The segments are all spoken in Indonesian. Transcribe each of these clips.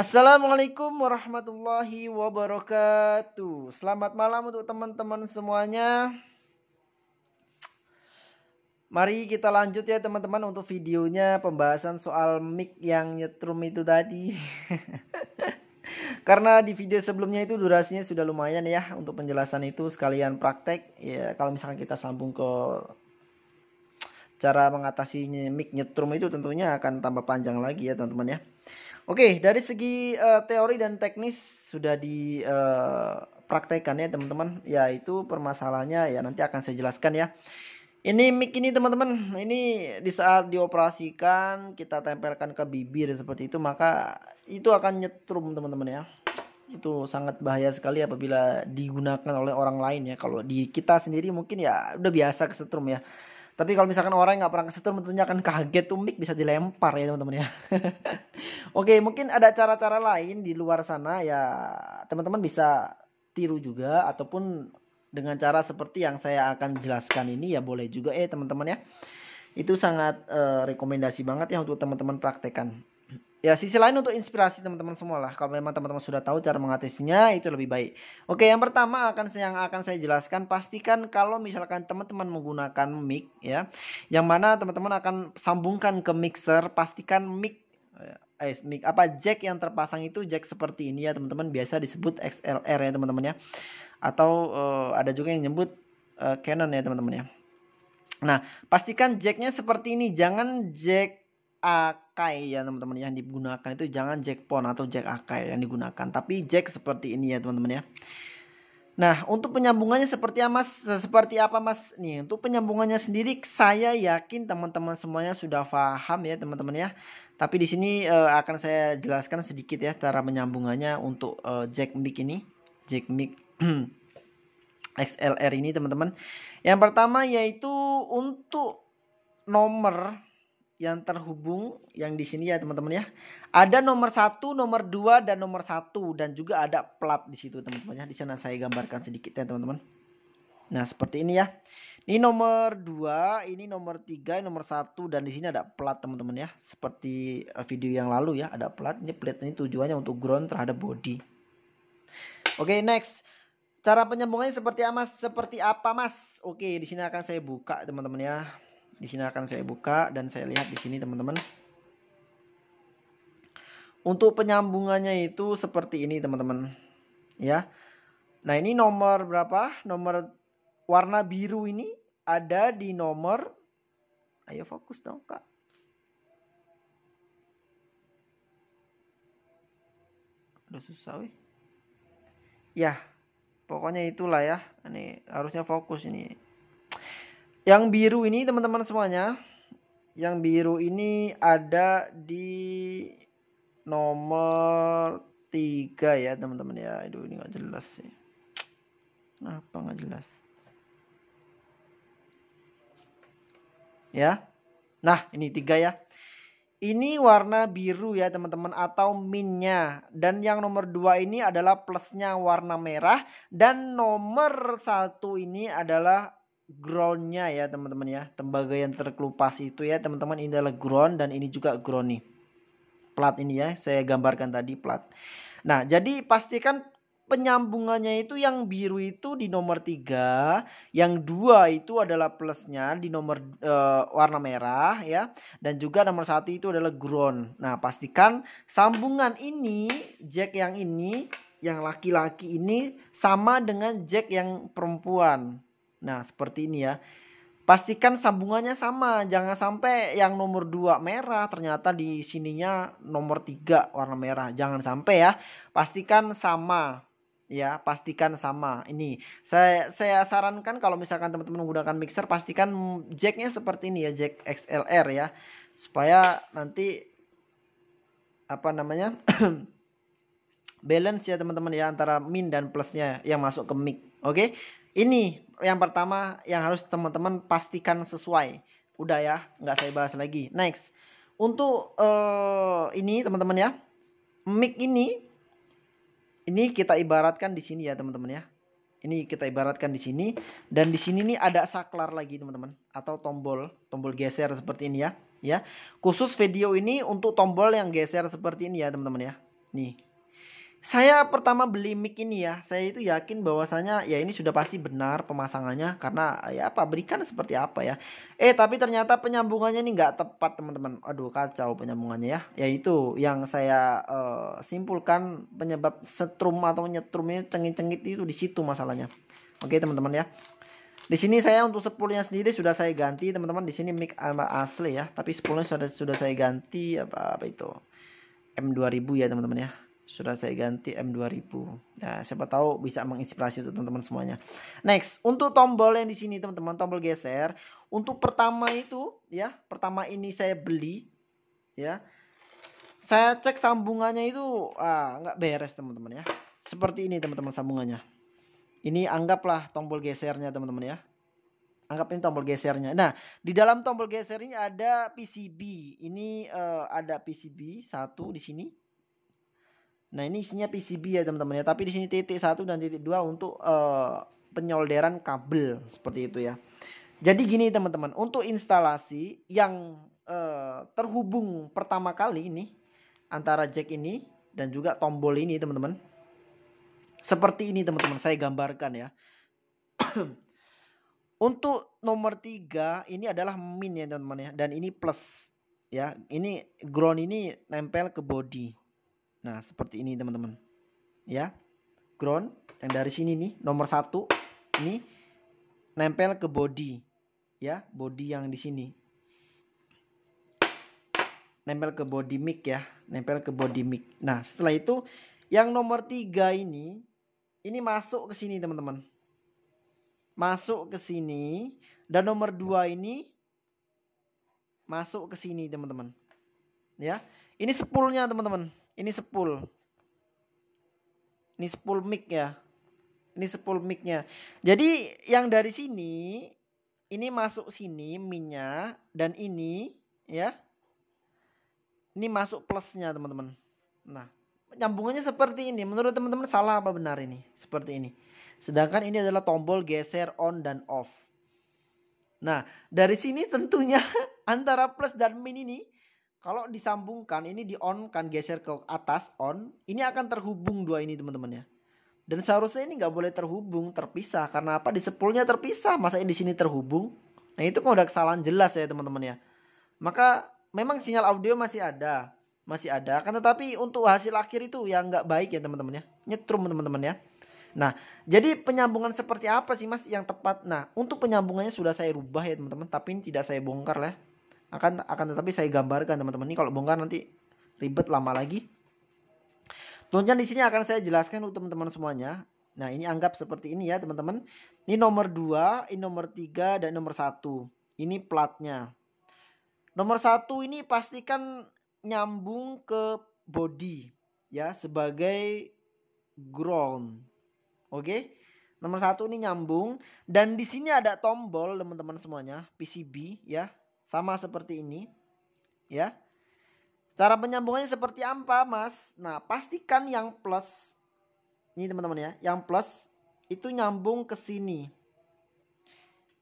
Assalamualaikum warahmatullahi wabarakatuh. Selamat malam untuk teman-teman semuanya. Mari kita lanjut ya teman-teman untuk videonya pembahasan soal mic yang nyetrum itu tadi. Karena di video sebelumnya itu durasinya sudah lumayan ya untuk penjelasan itu sekalian praktek. Ya kalau misalkan kita sambung ke cara mengatasi mic nyetrum itu tentunya akan tambah panjang lagi ya teman-teman ya. Oke, dari segi uh, teori dan teknis sudah dipraktekkan eh, ya teman-teman. Ya itu permasalahannya ya nanti akan saya jelaskan ya. Ini mic ini teman-teman, ini di saat dioperasikan kita tempelkan ke bibir seperti itu maka itu akan nyetrum teman-teman ya. Itu sangat bahaya sekali apabila digunakan oleh orang lain ya. Kalau di kita sendiri mungkin ya udah biasa kesetrum ya tapi kalau misalkan orang yang gak pernah kesetrum tentunya akan kaget tuh tumik bisa dilempar ya teman-teman ya. Oke, mungkin ada cara-cara lain di luar sana ya teman-teman bisa tiru juga ataupun dengan cara seperti yang saya akan jelaskan ini ya boleh juga eh teman-teman ya. Itu sangat eh, rekomendasi banget ya untuk teman-teman praktekan ya sisi lain untuk inspirasi teman-teman semua lah kalau memang teman-teman sudah tahu cara mengatasinya itu lebih baik oke yang pertama akan yang akan saya jelaskan pastikan kalau misalkan teman-teman menggunakan mic ya yang mana teman-teman akan sambungkan ke mixer pastikan mic eh, eh mic apa jack yang terpasang itu jack seperti ini ya teman-teman biasa disebut XLR ya teman-teman ya atau uh, ada juga yang nyebut uh, Canon ya teman-teman ya nah pastikan jacknya seperti ini jangan jack A Akai ya teman-teman yang digunakan itu jangan jack pon atau jack Akai yang digunakan tapi jack seperti ini ya teman-teman ya Nah, untuk penyambungannya seperti apa Mas? Seperti apa Mas? Nih, untuk penyambungannya sendiri saya yakin teman-teman semuanya sudah paham ya, teman-teman ya. Tapi di sini uh, akan saya jelaskan sedikit ya cara menyambungannya untuk uh, jack mic ini, jack mic XLR ini, teman-teman. Yang pertama yaitu untuk nomor yang terhubung yang di sini ya teman-teman ya. Ada nomor satu, nomor dua dan nomor satu dan juga ada plat di situ teman-teman ya. Di sana saya gambarkan sedikit ya teman-teman. Nah, seperti ini ya. Ini nomor dua, ini nomor tiga, nomor satu dan di sini ada plat teman-teman ya. Seperti eh, video yang lalu ya, ada plat. Ini plat ini tujuannya untuk ground terhadap body. Oke, okay, next. Cara penyambungannya seperti apa, mas Seperti apa, Mas? Oke, okay, di sini akan saya buka teman-teman ya. Di sini akan saya buka dan saya lihat di sini teman-teman. Untuk penyambungannya itu seperti ini teman-teman. Ya. Nah, ini nomor berapa? Nomor warna biru ini ada di nomor Ayo fokus dong, Kak. Udah susah weh. Ya, pokoknya itulah ya. Ini harusnya fokus ini. Yang biru ini teman-teman semuanya, yang biru ini ada di nomor tiga ya teman-teman ya. Aduh ini nggak jelas sih. Apa nggak jelas? Ya. Nah, ini tiga ya. Ini warna biru ya teman-teman atau minnya dan yang nomor dua ini adalah plusnya warna merah dan nomor satu ini adalah groundnya ya teman-teman ya tembaga yang terkelupas itu ya teman-teman ini adalah ground dan ini juga ground nih plat ini ya saya gambarkan tadi plat nah jadi pastikan penyambungannya itu yang biru itu di nomor 3, yang dua itu adalah plusnya di nomor e, warna merah ya dan juga nomor satu itu adalah ground. Nah, pastikan sambungan ini jack yang ini yang laki-laki ini sama dengan jack yang perempuan. Nah, seperti ini ya. Pastikan sambungannya sama, jangan sampai yang nomor 2 merah ternyata di sininya nomor 3 warna merah. Jangan sampai ya. Pastikan sama ya pastikan sama ini saya saya sarankan kalau misalkan teman-teman menggunakan mixer pastikan jacknya seperti ini ya jack XLR ya supaya nanti apa namanya balance ya teman-teman ya antara min dan plusnya yang masuk ke mic oke ini yang pertama yang harus teman-teman pastikan sesuai. Udah ya, nggak saya bahas lagi. Next. Untuk uh, ini teman-teman ya, mic ini ini kita ibaratkan di sini ya teman-teman ya. Ini kita ibaratkan di sini dan di sini nih ada saklar lagi teman-teman atau tombol tombol geser seperti ini ya, ya. Khusus video ini untuk tombol yang geser seperti ini ya teman-teman ya. Nih, saya pertama beli mic ini ya, saya itu yakin bahwasanya ya ini sudah pasti benar pemasangannya karena ya pabrikan seperti apa ya. Eh tapi ternyata penyambungannya ini nggak tepat teman-teman. Aduh kacau penyambungannya ya. Yaitu yang saya uh, simpulkan penyebab setrum atau nyetrumnya cengit-cengit itu di situ masalahnya. Oke teman-teman ya. Di sini saya untuk spoolnya sendiri sudah saya ganti teman-teman. Di sini mic asli ya, tapi spoolnya sudah sudah saya ganti apa, apa itu M2000 ya teman-teman ya sudah saya ganti M2000. Nah, siapa tahu bisa menginspirasi untuk teman-teman semuanya. Next, untuk tombol yang di sini teman-teman, tombol geser. Untuk pertama itu ya, pertama ini saya beli ya. Saya cek sambungannya itu ah nggak beres teman-teman ya. Seperti ini teman-teman sambungannya. Ini anggaplah tombol gesernya teman-teman ya. Anggap ini tombol gesernya. Nah, di dalam tombol geser ini ada PCB. Ini uh, ada PCB satu di sini Nah, ini isinya PCB ya, teman-teman ya. Tapi di sini titik satu dan titik dua untuk uh, penyolderan kabel seperti itu ya. Jadi gini teman-teman, untuk instalasi yang uh, terhubung pertama kali ini antara jack ini dan juga tombol ini teman-teman. Seperti ini teman-teman, saya gambarkan ya. untuk nomor 3 ini adalah min ya teman-teman ya dan ini plus ya. Ini ground ini nempel ke body. Nah, seperti ini teman-teman. Ya. Ground yang dari sini nih nomor satu ini nempel ke body. Ya, body yang di sini. Nempel ke body mic ya, nempel ke body mic. Nah, setelah itu yang nomor tiga ini ini masuk ke sini teman-teman. Masuk ke sini dan nomor dua ini masuk ke sini teman-teman. Ya. Ini sepulnya teman-teman ini sepul. Ini sepul mic ya. Ini sepul nya Jadi yang dari sini ini masuk sini minyak dan ini ya. Ini masuk plusnya teman-teman. Nah, nyambungannya seperti ini. Menurut teman-teman salah apa benar ini? Seperti ini. Sedangkan ini adalah tombol geser on dan off. Nah, dari sini tentunya antara plus dan min ini kalau disambungkan ini di on kan geser ke atas on ini akan terhubung dua ini teman-teman ya dan seharusnya ini nggak boleh terhubung terpisah karena apa di sepulnya terpisah masa ini di sini terhubung nah itu kan udah kesalahan jelas ya teman-teman ya maka memang sinyal audio masih ada masih ada kan tetapi untuk hasil akhir itu yang nggak baik ya teman-teman ya nyetrum teman-teman ya Nah, jadi penyambungan seperti apa sih Mas yang tepat? Nah, untuk penyambungannya sudah saya rubah ya teman-teman, tapi ini tidak saya bongkar lah akan akan tetapi saya gambarkan teman-teman ini kalau bongkar nanti ribet lama lagi Tuntutan di sini akan saya jelaskan untuk teman-teman semuanya nah ini anggap seperti ini ya teman-teman ini nomor 2 ini nomor 3 dan nomor 1 ini platnya nomor 1 ini pastikan nyambung ke body ya sebagai ground oke Nomor satu ini nyambung dan di sini ada tombol teman-teman semuanya PCB ya sama seperti ini. Ya. Cara penyambungannya seperti apa, Mas? Nah, pastikan yang plus ini teman-teman ya, yang plus itu nyambung ke sini.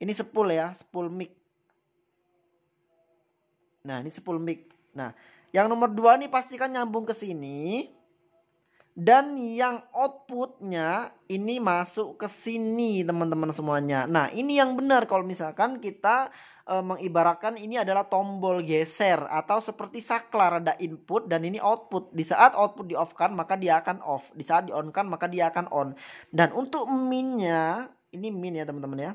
Ini sepul ya, sepul mic. Nah, ini sepul mic. Nah, yang nomor dua ini pastikan nyambung ke sini dan yang outputnya ini masuk ke sini teman-teman semuanya. Nah ini yang benar kalau misalkan kita e, mengibaratkan ini adalah tombol geser atau seperti saklar ada input dan ini output. Di saat output di off kan maka dia akan off, di saat di on kan maka dia akan on. Dan untuk minnya ini min ya teman-teman ya.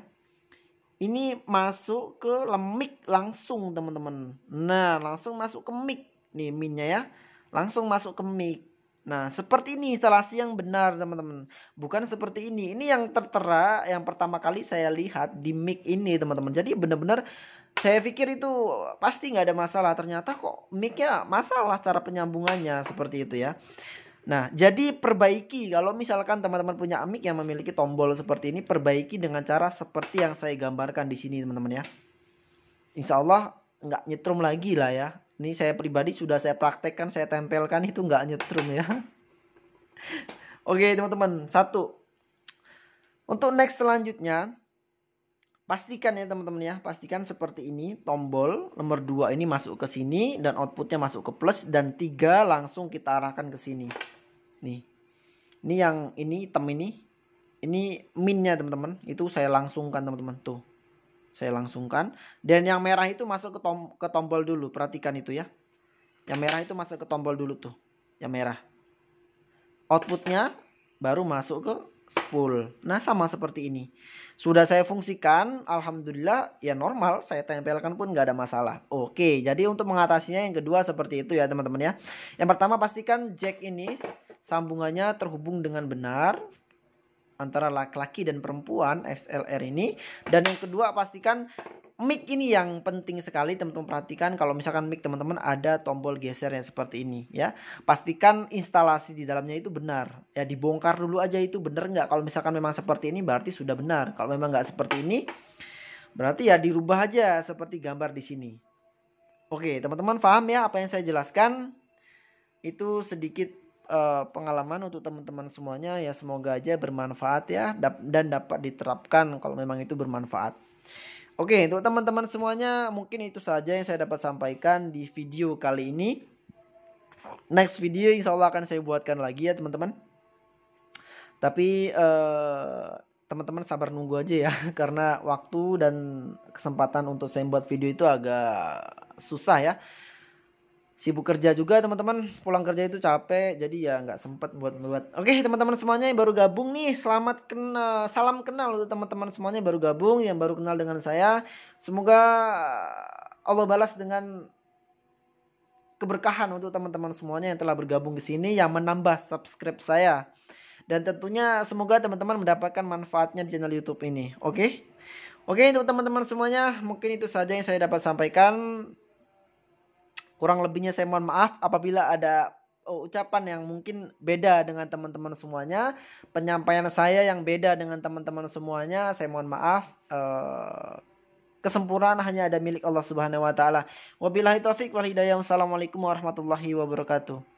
Ini masuk ke lemik langsung teman-teman. Nah langsung masuk ke mic nih minnya ya, langsung masuk ke mic. Nah, seperti ini instalasi yang benar, teman-teman. Bukan seperti ini. Ini yang tertera yang pertama kali saya lihat di mic ini, teman-teman. Jadi benar-benar saya pikir itu pasti nggak ada masalah. Ternyata kok micnya masalah cara penyambungannya seperti itu ya. Nah, jadi perbaiki kalau misalkan teman-teman punya mic yang memiliki tombol seperti ini, perbaiki dengan cara seperti yang saya gambarkan di sini, teman-teman ya. Insya Allah nggak nyetrum lagi lah ya ini saya pribadi sudah saya praktekkan, saya tempelkan itu nggak nyetrum ya. Oke teman-teman, satu. Untuk next selanjutnya, pastikan ya teman-teman ya, pastikan seperti ini tombol nomor dua ini masuk ke sini dan outputnya masuk ke plus dan tiga langsung kita arahkan ke sini. Nih. Ini yang ini hitam ini. Ini minnya teman-teman, itu saya langsungkan teman-teman tuh. Saya langsungkan. Dan yang merah itu masuk ke, tom ke tombol dulu. Perhatikan itu ya. Yang merah itu masuk ke tombol dulu tuh. Yang merah. Outputnya baru masuk ke spool. Nah sama seperti ini. Sudah saya fungsikan. Alhamdulillah ya normal. Saya tempelkan pun nggak ada masalah. Oke jadi untuk mengatasinya yang kedua seperti itu ya teman-teman ya. Yang pertama pastikan jack ini sambungannya terhubung dengan benar antara laki-laki dan perempuan XLR ini. Dan yang kedua pastikan mic ini yang penting sekali teman-teman perhatikan kalau misalkan mic teman-teman ada tombol geser yang seperti ini ya pastikan instalasi di dalamnya itu benar ya dibongkar dulu aja itu benar nggak kalau misalkan memang seperti ini berarti sudah benar kalau memang nggak seperti ini berarti ya dirubah aja seperti gambar di sini oke teman-teman paham ya apa yang saya jelaskan itu sedikit uh, pengalaman untuk teman-teman semuanya ya semoga aja bermanfaat ya dan dapat diterapkan kalau memang itu bermanfaat. Oke, untuk teman-teman semuanya mungkin itu saja yang saya dapat sampaikan di video kali ini. Next video insya Allah akan saya buatkan lagi ya teman-teman. Tapi teman eh, teman-teman sabar nunggu aja ya karena waktu dan kesempatan untuk saya buat video itu agak susah ya sibuk kerja juga teman-teman pulang kerja itu capek jadi ya nggak sempet buat buat oke teman-teman semuanya yang baru gabung nih selamat kenal salam kenal untuk teman-teman semuanya yang baru gabung yang baru kenal dengan saya semoga Allah balas dengan keberkahan untuk teman-teman semuanya yang telah bergabung di sini yang menambah subscribe saya dan tentunya semoga teman-teman mendapatkan manfaatnya di channel YouTube ini oke Oke untuk teman-teman semuanya mungkin itu saja yang saya dapat sampaikan Kurang lebihnya saya mohon maaf apabila ada oh, ucapan yang mungkin beda dengan teman-teman semuanya, penyampaian saya yang beda dengan teman-teman semuanya, saya mohon maaf. Uh, kesempurnaan hanya ada milik Allah Subhanahu wa taala. Wabillahi taufik wal hidayah. Wassalamualaikum warahmatullahi wabarakatuh.